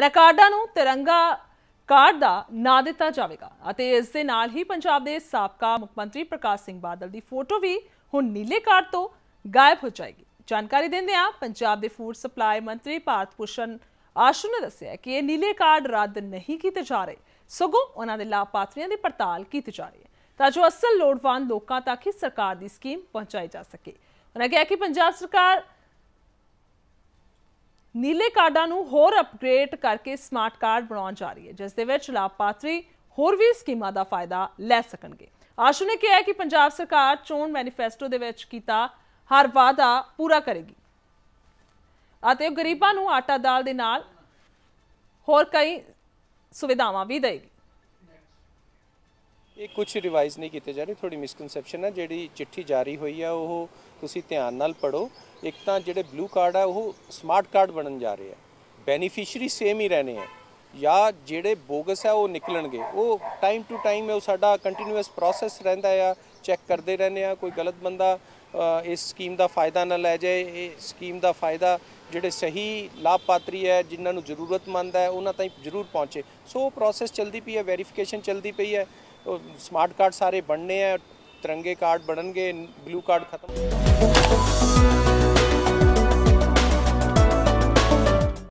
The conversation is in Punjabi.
ਰਿਕਾਰਡਾਂ ਨੂੰ ਤਿਰੰਗਾ ਕਾਰਡ ਦਾ ਨਾਂ ਦਿੱਤਾ ਜਾਵੇਗਾ ਅਤੇ ਇਸ ਦੇ ਨਾਲ ਹੀ ਪੰਜਾਬ ਦੇ ਸਾਬਕਾ ਮੁੱਖ ਮੰਤਰੀ ਪ੍ਰਕਾਸ਼ ਸਿੰਘ ਬਾਦਲ ਦੀ ਫੋਟੋ ਵੀ ਹੁਣ ਨੀਲੇ ਕਾਰਡ ਤੋਂ ਗਾਇਬ ਹੋ ਜਾਏਗੀ ਜਾਣਕਾਰੀ ਦਿੰਦੇ ਆ ਪੰਜਾਬ ਦੇ ਫੂਡ ਸਪਲਾਈ ਮੰਤਰੀ ਭਾਰਤ ਪੁਸ਼ਨ ਆਸ਼ੂ ਨੇ ਦੱਸਿਆ ਕਿ ਇਹ ਨੀਲੇ ਕਾਰਡ ਰੱਦ ਨਹੀਂ ਕੀਤੇ ਜਾ ਰਹੇ ਸਗੋਂ ਉਹਨਾਂ ਦੇ ਲਾਭਪਾਤਰੀਆਂ ਦੀ ਪੜਤਾਲ ਕੀਤੀ ਜਾ ਰਹੀ ਹੈ ਤਾਂ ਜੋ ਅਸਲ ਲੋੜਵੰਦ ਲੋਕਾਂ ਤੱਕ ਹੀ ਸਰਕਾਰ ਦੀ ਸਕੀਮ ਪਹੁੰਚਾਈ ਜਾ ਸਕੇ ਉਹਨਾਂ ਕਿਹਾ ਕਿ ਪੰਜਾਬ ਸਰਕਾਰ ਨੀਲੇ ਕਾਰਡਾਂ ਨੂੰ ਹੋਰ ਅਪਗ੍ਰੇਡ ਕਰਕੇ ਸਮਾਰਟ ਕਾਰਡ ਬਣਾਉਣ ਜਾ ਰਹੀ ਹੈ ਜਿਸ ਦੇ ਵਿੱਚ ਲਾਭਪਾਤਰੀ ਹੋਰ ਵੀ ਸਕੀਮਾਂ ਦਾ ਫਾਇਦਾ ਲੈ ਸਕਣਗੇ ਆਸ਼ੂ ਨੇ ਕਿਹਾ ਕਿ ਪੰਜਾਬ ਸਰਕਾਰ ਚੋਣ ਮੈਨੀਫੈਸਟੋ ਦੇ ਵਿੱਚ ਕੀਤਾ ਹਰ ਵਾਅਦਾ ਪੂਰਾ ਕਰੇਗੀ ਅਤੇ ਗਰੀਬਾਂ ਨੂੰ ਆਟਾ ਦਾਲ ਦੇ ਨਾਲ ਹੋਰ ਕਈ ਸੁਵਿਧਾਵਾਂ ਵੀ ਦੇਗੀ ਇਹ ਕੁਝ ਰਿਵਾਈਜ਼ ਨਹੀਂ ਕੀਤੇ ਜਾ ਰਹੇ ਥੋੜੀ ਮਿਸਕਨਸੈਪਸ਼ਨ ਹੈ ਜਿਹੜੀ ਚਿੱਠੀ ਜਾਰੀ ਹੋਈ ਆ ਉਹ ਤੁਸੀਂ ਧਿਆਨ ਨਾਲ ਪੜੋ ਇੱਕ ਤਾਂ ਜਿਹੜੇ ਬਲੂ ਕਾਰਡ ਆ ਉਹ ਸਮਾਰਟ ਕਾਰਡ ਬਣਨ ਜਾ ਰਹੇ ਆ ਬੈਨੀਫੀਸ਼ੀਅਰੀ ਸੇਮ ਹੀ ਰਹਨੇ ਆ ਜਾਂ ਜਿਹੜੇ ਬੋਗਸ ਹੈ ਉਹ ਨਿਕਲਣਗੇ ਉਹ ਟਾਈਮ ਟੂ ਟਾਈਮ ਉਹ ਸਾਡਾ ਕੰਟੀਨਿਊਸ ਪ੍ਰੋਸੈਸ ਰਹਿੰਦਾ ਆ ਚੈੱਕ ਕਰਦੇ ਰਹਿੰਦੇ ਆ ਕੋਈ ਗਲਤ ਬੰਦਾ ਇਸ ਸਕੀਮ ਦਾ ਫਾਇਦਾ ਨਾ ਲੈ ਜਾਏ ਇਹ ਸਕੀਮ ਦਾ ਫਾਇਦਾ ਜਿਹੜੇ ਸਹੀ ਲਾਭਪਾਤਰੀ ਹੈ ਜਿਨ੍ਹਾਂ ਨੂੰ ਜ਼ਰੂਰਤਮੰਦ ਹੈ ਉਹਨਾਂ ਤਾਈਂ ਜ਼ਰੂਰ ਪਹੁੰਚੇ ਸੋ ਪ੍ਰੋਸੈਸ ਚਲਦੀ ਪਈ ਹੈ ਵੈਰੀਫਿਕੇਸ਼ਨ ਚਲਦੀ ਪਈ ਹੈ ਸਮਾਰਟ ਕਾਰਡ ਸਾਰੇ ਬਣਨੇ ਆ ਤਿਰੰਗੇ ਕਾਰਡ ਬਣਨਗੇ ਬਲੂ ਕਾਰਡ ਖਤਮ